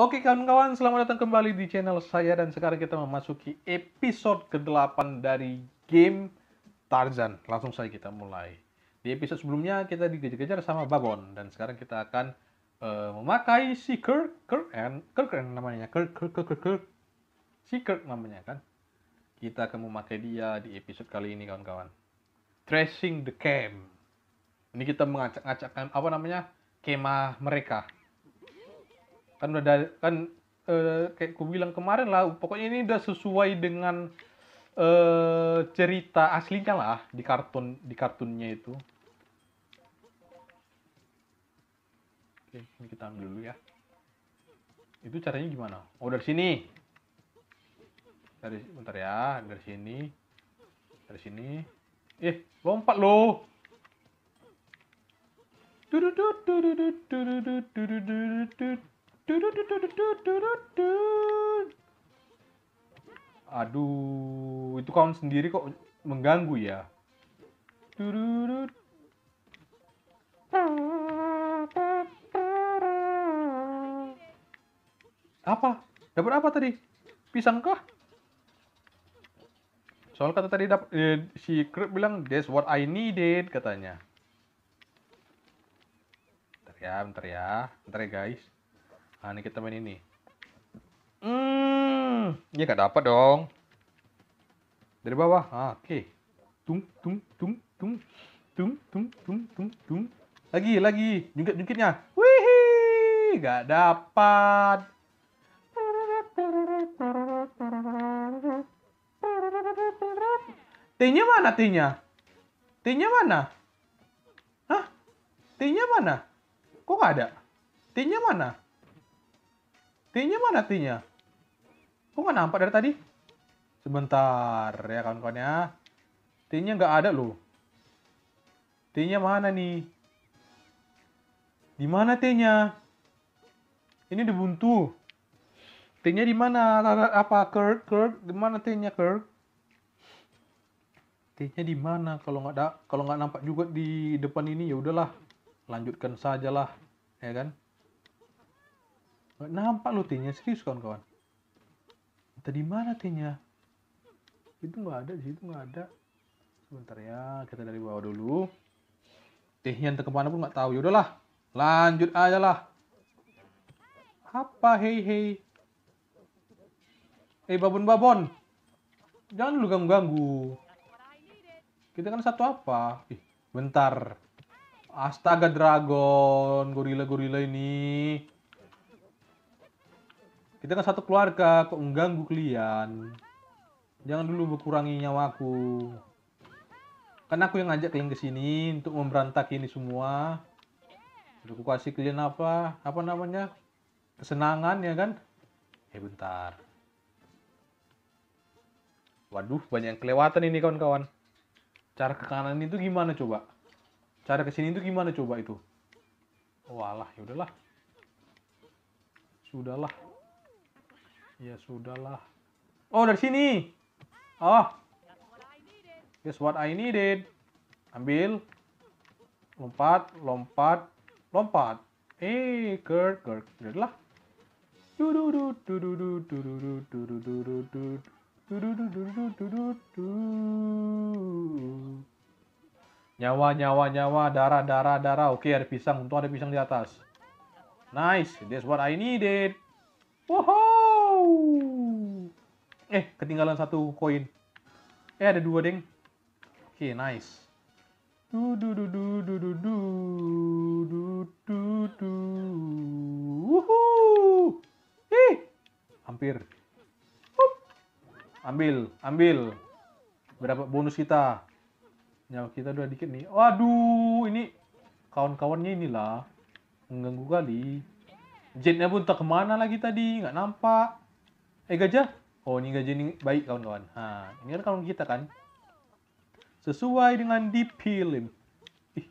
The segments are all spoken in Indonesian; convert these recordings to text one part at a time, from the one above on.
Oke kawan-kawan, selamat datang kembali di channel saya dan sekarang kita memasuki episode ke-8 dari game Tarzan. Langsung saja kita mulai. Di episode sebelumnya kita dikejar-kejar sama Babon dan sekarang kita akan uh, memakai si Kirk, Kirk and Kirk and namanya Kirk, Kirk, Kirk, Kirk, Kirk. Si Kirk namanya kan. Kita akan memakai dia di episode kali ini kawan-kawan. Tracing the Camp. Ini kita mengacak-acakkan apa namanya? kemah mereka kan udah dari, kan eh, kayak ku bilang kemarin lah pokoknya ini udah sesuai dengan eh, cerita aslinya lah di kartun di kartunnya itu oke ini kita ambil dulu ya itu caranya gimana oh dari sini dari bentar ya dari sini dari sini eh lompat loh Aduh, itu kawan sendiri kok mengganggu ya. Apa? Dapat apa tadi? Pisang kah? Soal kata tadi dapat eh, si Krip bilang that's what I needed katanya. Bentar ya, bentar ya. Bentar ya guys. Nah, ini kita main ini. Hmm, ya gak dapat dong. Dari bawah. Ah, oke. Okay. Tung, tung, tung, tung, tung, tung, tung, tung, tung. Lagi, lagi. Jungkit, jungkitnya. Wih, gak dapat. T-nya mana T-nya? T-nya mana? Hah? T-nya mana? Kok gak ada? T-nya mana? T-nya mana T-nya? Kok nggak nampak dari tadi? Sebentar ya kawan-kawan ya. T-nya nggak ada loh. T-nya mana nih? Di mana T-nya? Ini dibuntu. T-nya di mana? Apa Kirk? Kirk? Di mana T-nya Kirk? T-nya di mana? Kalau nggak ada, kalau nggak nampak juga di depan ini ya udahlah, lanjutkan sajalah, ya kan? nampak lo tinya serius kawan-kawan. Tadi mana tinya Itu nggak ada, di situ nggak ada. Sebentar ya, kita dari bawah dulu. T-nya entah kemana pun nggak tahu. Yaudahlah, lanjut aja lah. Apa hei hei? Eh babon-babon, jangan lu ganggu-ganggu. Kita kan satu apa? Ih, bentar. Astaga dragon, gorila-gorila ini. Kita kan satu keluarga, kok mengganggu kalian? Jangan dulu berkurangi nyawaku. kan aku yang ngajak kalian ke sini untuk memberantak ini semua. Udah aku kasih kalian apa? Apa namanya? Kesenangan ya kan? Eh bentar. Waduh, banyak yang kelewatan ini kawan-kawan. Cara ke kanan itu gimana coba? Cara ke sini itu gimana coba itu? Walah, oh, ya Sudahlah. Ya sudahlah. Oh, dari sini. Oh. Guess what I needed. Ambil. Lompat, lompat, lompat. Eh, gerd, gerd, gerd lah. Nyawa, nyawa, nyawa, darah, darah, darah. Oke, ada pisang. Untung ada pisang di atas. Nice, that's what I needed. Woohoo! Eh, ketinggalan satu koin. Eh, ada dua, deng. Oke, okay, nice. Du du du du du du du du du du. Wuhu. Eh, hampir. Ambil, ambil. Berapa bonus kita? Nyawa kita udah dikit nih. Waduh, ini kawan-kawannya inilah mengganggu kali. Jetnya pun tak kemana lagi tadi, nggak nampak. Eh gajah, Oh, ini gaji ini baik kawan-kawan. Nah, ini kan kawan kita kan. Sesuai dengan di film. Ih.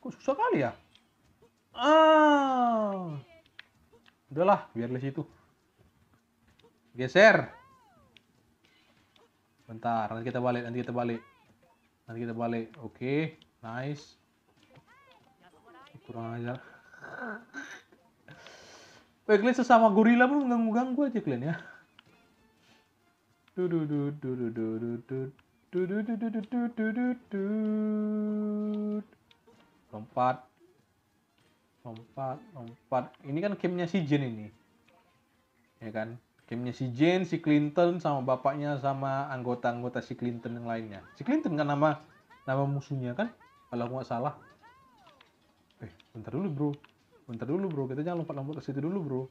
Kok susah kali ya? Ah. Udahlah, biar di situ. Geser. Bentar, nanti kita balik, nanti kita balik. Nanti kita balik. Oke, okay. nice. Kurang aja Eh, kalian sesama gorila pun ganggu-ganggu aja kalian ya. Lompat. Lompat, lompat. Ini kan game-nya si Jen ini. Ya kan? Game-nya si Jen, si Clinton, sama bapaknya, sama anggota-anggota si Clinton yang lainnya. Si Clinton kan nama nama musuhnya kan? Kalau nggak salah. Eh, bentar dulu bro bentar dulu bro kita jangan lompat-lompat ke situ dulu bro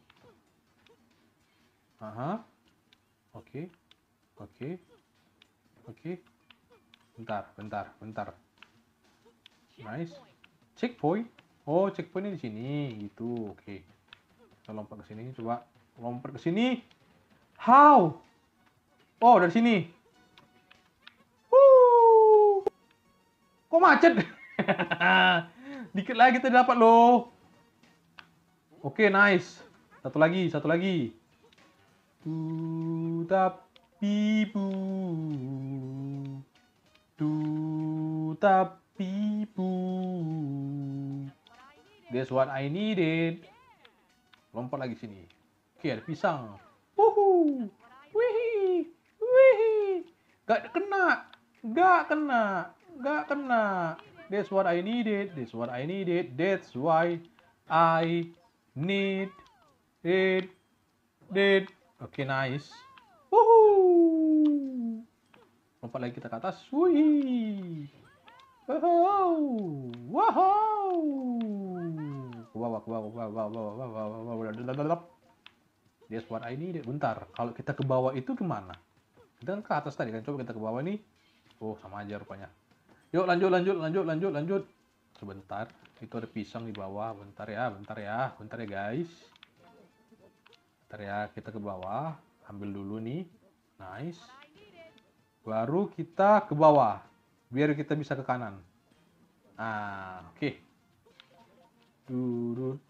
aha oke okay. oke okay. oke okay. bentar bentar bentar nice checkpoint oh checkpointnya di sini gitu oke okay. kita lompat ke sini coba lompat ke sini how oh dari sini Woo! kok macet dikit lagi kita dapat loh Oke, okay, nice. Satu lagi, satu lagi. Tu tapi bu. Tu tapi bu. That's what I needed. Lompat lagi sini. Oke, okay, ada pisang. Wuhu. Wihi. Wihi. Gak kena. Gak kena. Gak kena. That's what I needed. That's what I needed. That's why I need, it, did. Oke, okay, nice. Woohoo! Lompat lagi kita ke atas. Wih. Wow. Wow. Ke bawah, ke bawah, ke bawah, ke bawah, ke bawah, ke bawah. That's what I need. Bentar. Kalau kita ke bawah itu kemana? Kita ke atas tadi kan. Coba kita ke bawah nih. Oh, sama aja rupanya. Yuk, lanjut, lanjut, lanjut, lanjut, lanjut sebentar itu ada pisang di bawah bentar ya bentar ya bentar ya guys bentar ya kita ke bawah ambil dulu nih nice baru kita ke bawah biar kita bisa ke kanan ah oke okay. turun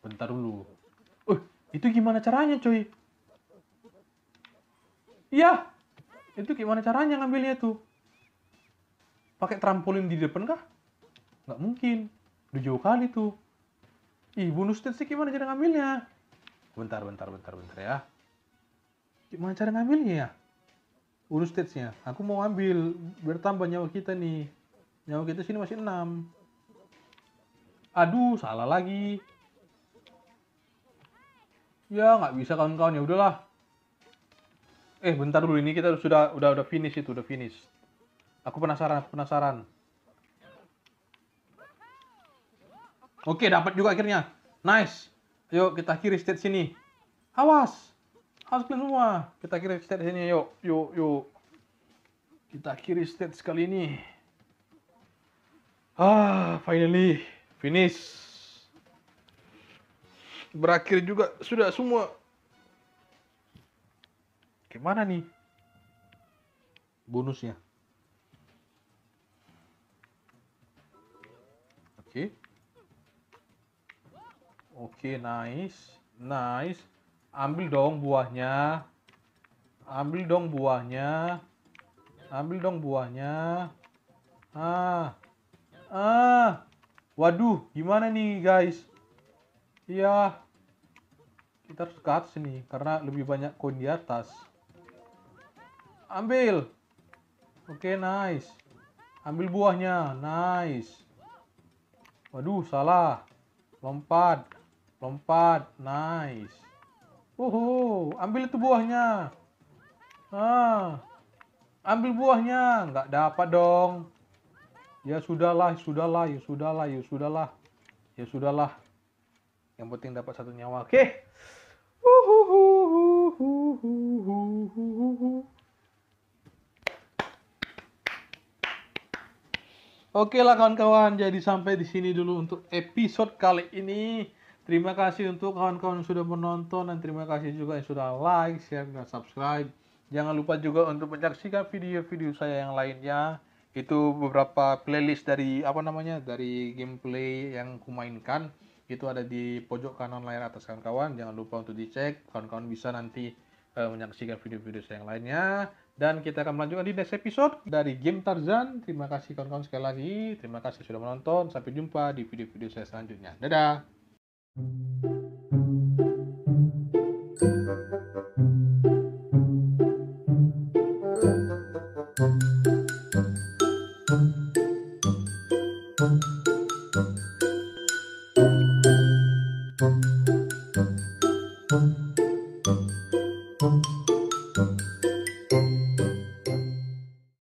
Bentar dulu. Uh, itu gimana caranya coy? Iya. Itu gimana caranya ngambilnya tuh? Pakai trampolin di depan kah? Nggak mungkin. Udah jauh kali tuh. Ih, bonus sih gimana cara ngambilnya? Bentar, bentar, bentar, bentar ya. Gimana cara ngambilnya ya? Bonus stage Aku mau ambil. Bertambah nyawa kita nih. Nyawa kita sini masih 6. Aduh, salah lagi. Ya, nggak bisa kawan-kawan. Ya udahlah. Eh, bentar dulu ini kita sudah udah udah finish itu, udah finish. Aku penasaran, aku penasaran. Oke, dapat juga akhirnya. Nice. Yuk, kita kiri state sini. Awas. Awas kalian semua. Kita kiri state sini, yuk. Yuk, yuk. Kita kiri state sekali ini. Ah, finally finish berakhir juga sudah semua gimana nih bonusnya oke okay. oke okay, nice nice ambil dong buahnya ambil dong buahnya ambil dong buahnya ah ah Waduh, gimana nih guys? Iya, kita harus ke atas nih karena lebih banyak koin di atas. Ambil. Oke, okay, nice. Ambil buahnya, nice. Waduh, salah. Lompat, lompat, nice. Uhu, ambil itu buahnya. Ah, ambil buahnya, nggak dapat dong. Ya sudahlah, sudahlah, ya sudahlah, ya sudahlah. Ya sudahlah. Yang penting dapat satu nyawa. Oke. Oke lah kawan-kawan, jadi sampai di sini dulu untuk episode kali ini. Terima kasih untuk kawan-kawan yang sudah menonton dan terima kasih juga yang sudah like, share, dan subscribe. Jangan lupa juga untuk menyaksikan video-video saya yang lainnya itu beberapa playlist dari apa namanya dari gameplay yang kumainkan itu ada di pojok kanan layar atas kawan-kawan jangan lupa untuk dicek kawan-kawan bisa nanti uh, menyaksikan video-video saya yang lainnya dan kita akan melanjutkan di next episode dari game Tarzan terima kasih kawan-kawan sekali lagi terima kasih sudah menonton sampai jumpa di video-video saya selanjutnya dadah